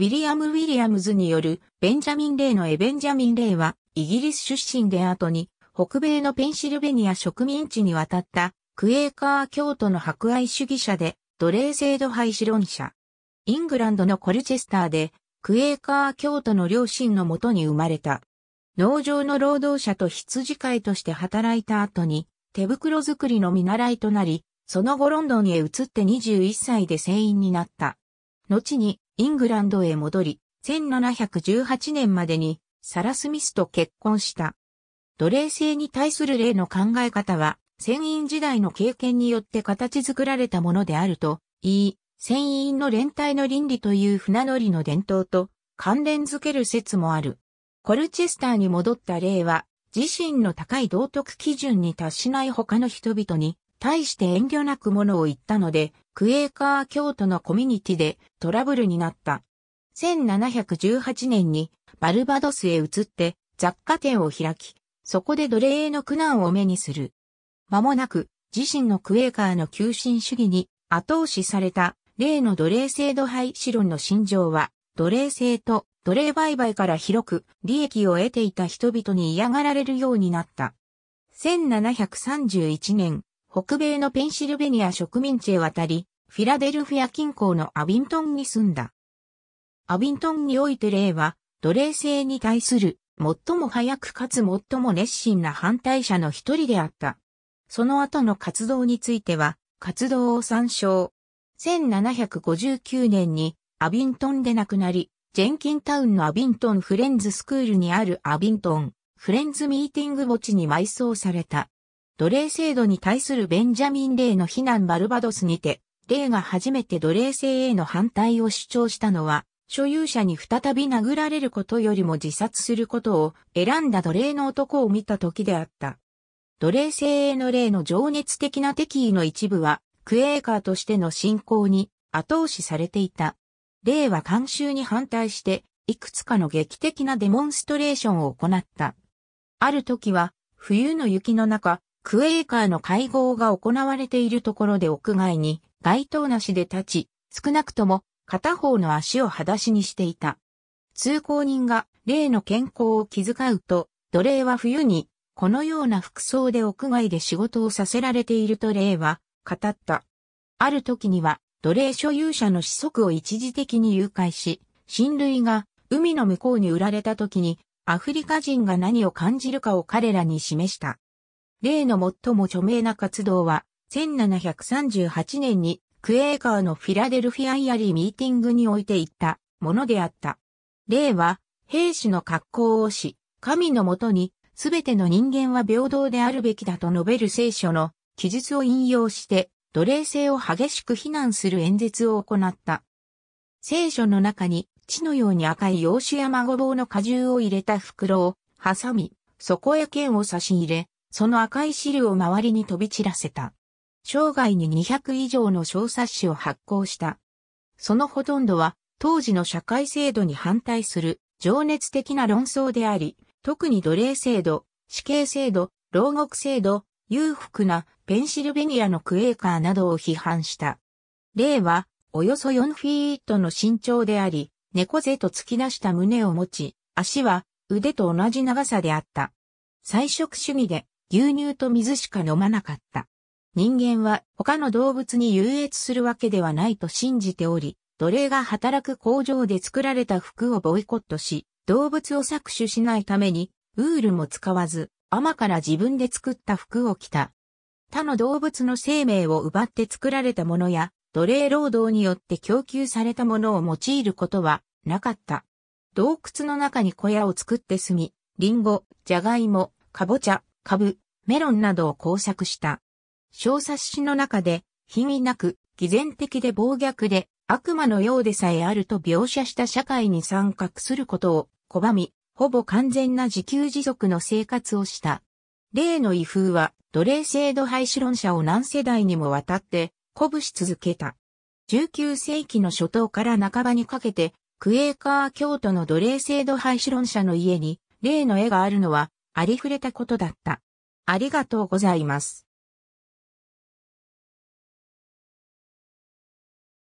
ウィリアム・ウィリアムズによるベンジャミン・レイの絵ベンジャミン・レイはイギリス出身で後に北米のペンシルベニア植民地に渡ったクエーカー教徒の博愛主義者で奴隷制度廃止論者。イングランドのコルチェスターでクエーカー教徒の両親のもとに生まれた。農場の労働者と羊飼いとして働いた後に手袋作りの見習いとなり、その後ロンドンへ移って21歳で船員になった。後にイングランドへ戻り、1718年までにサラ・スミスと結婚した。奴隷制に対する例の考え方は、船員時代の経験によって形作られたものであると言い、船員の連帯の倫理という船乗りの伝統と関連づける説もある。コルチェスターに戻った例は、自身の高い道徳基準に達しない他の人々に対して遠慮なくものを言ったので、クエーカー教徒のコミュニティでトラブルになった。1718年にバルバドスへ移って雑貨店を開き、そこで奴隷への苦難を目にする。間もなく自身のクエーカーの求心主義に後押しされた例の奴隷制度廃止論の心情は、奴隷制と奴隷売買から広く利益を得ていた人々に嫌がられるようになった。1731年、北米のペンシルベニア植民地へ渡り、フィラデルフィア近郊のアビントンに住んだ。アビントンにおいて例は、奴隷制に対する、最も早くかつ最も熱心な反対者の一人であった。その後の活動については、活動を参照。1759年にアビントンで亡くなり、ジェンキンタウンのアビントンフレンズスクールにあるアビントンフレンズミーティング墓地に埋葬された。奴隷制度に対するベンジャミン・レイの非難バルバドスにて、レイが初めて奴隷制への反対を主張したのは、所有者に再び殴られることよりも自殺することを選んだ奴隷の男を見た時であった。奴隷制への例の情熱的な敵意の一部は、クエーカーとしての信仰に後押しされていた。例は監修に反対して、いくつかの劇的なデモンストレーションを行った。ある時は、冬の雪の中、クエーカーの会合が行われているところで屋外に街灯なしで立ち、少なくとも片方の足を裸足にしていた。通行人が例の健康を気遣うと、奴隷は冬にこのような服装で屋外で仕事をさせられていると例は語った。ある時には奴隷所有者の子息を一時的に誘拐し、親類が海の向こうに売られた時にアフリカ人が何を感じるかを彼らに示した。例の最も著名な活動は、1738年にクエーカーのフィラデルフィアイアリーミーティングにおいていったものであった。例は、兵士の格好をし、神のもとに、すべての人間は平等であるべきだと述べる聖書の記述を引用して、奴隷制を激しく非難する演説を行った。聖書の中に、地のように赤い洋酒や孫棒の果汁を入れた袋を、挟み、そこへ剣を差し入れ、その赤い汁を周りに飛び散らせた。生涯に200以上の小冊子を発行した。そのほとんどは当時の社会制度に反対する情熱的な論争であり、特に奴隷制度、死刑制度、牢獄制度、裕福なペンシルベニアのクエーカーなどを批判した。例は、およそ4フィートの身長であり、猫背と突き出した胸を持ち、足は腕と同じ長さであった。菜食主義で牛乳と水しか飲まなかった。人間は他の動物に優越するわけではないと信じており、奴隷が働く工場で作られた服をボイコットし、動物を搾取しないために、ウールも使わず、甘から自分で作った服を着た。他の動物の生命を奪って作られたものや、奴隷労働によって供給されたものを用いることはなかった。洞窟の中に小屋を作って住み、リンゴ、ジャガイモ、カボチャ、株、メロンなどを工作した。小冊子の中で、品位なく、偽善的で暴虐で、悪魔のようでさえあると描写した社会に参画することを拒み、ほぼ完全な自給自足の生活をした。例の異風は、奴隷制度廃止論者を何世代にもわたって鼓舞し続けた。19世紀の初頭から半ばにかけて、クエーカー教徒の奴隷制度廃止論者の家に、例の絵があるのは、ありふれたことだった。ありがとうございます。